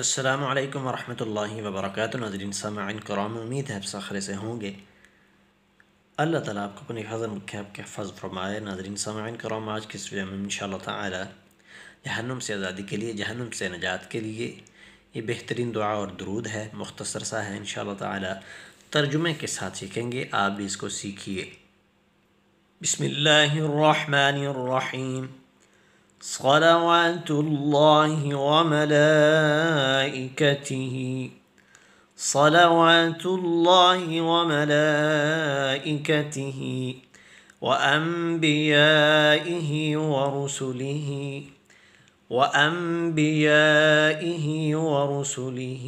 السلام علیکم ورحمۃ اللہ وبرکاتہ ناظرین سامعین کرام امید ہے سخرے سے ہوں گے اللہ تعالیٰ آپ کو اپنی حضر رکھے آپ کے حفظ فرمائے ناظرین سامعین کرام آج کے ان شاء اللہ تعالیٰ جہنم سے آزادی کے لیے جہنم سے نجات کے لیے یہ بہترین دعا اور درود ہے مختصر سا ہے ان شاء اللہ تعالیٰ ترجمے کے ساتھ سیکھیں گے آپ بھی اس کو سیکھیے بسم اللہ الرحمن الرحیم صلوات الله وملائكته صلوات الله وملائكته وأنبيائه ورسله وأنبيائه ورسله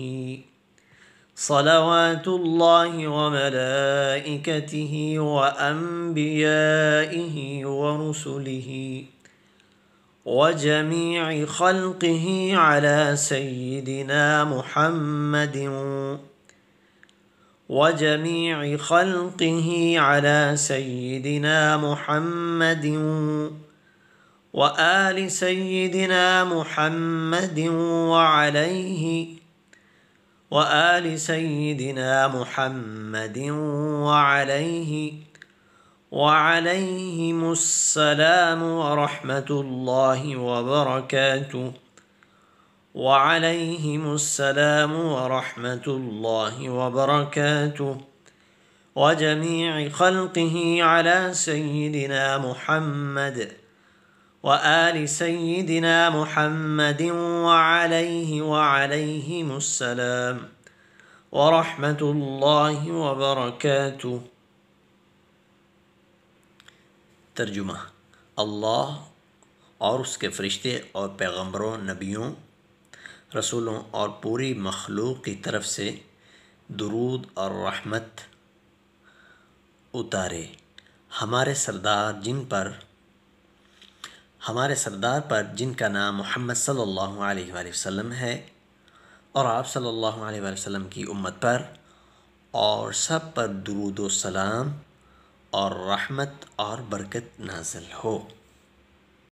صلوات الله وملائكته وأنبيائه ورسله وجميع خلقه على سيدنا محمد وجميع خلقه على سيدنا محمد وآل سيدنا محمد وعليه وآل سيدنا محمد وعليه وعليهم السلام ورحمة الله وبركاته وعليهم السلام ورحمة الله وبركاته وجميع خلقه على سيدنا محمد وآل سيدنا محمد وعليه وعليهم السلام ورحمة الله وبركاته ترجمہ اللہ اور اس کے فرشتے اور پیغمبروں نبیوں رسولوں اور پوری مخلوق کی طرف سے درود اور رحمت اتارے ہمارے سردار جن پر ہمارے سردار پر جن کا نام محمد صلی اللہ علیہ وآلہ وسلم ہے اور آپ صلی اللہ علیہ وآلہ وسلم کی امت پر اور سب پر درود و سلام और रहमत और बरकत नाजल हो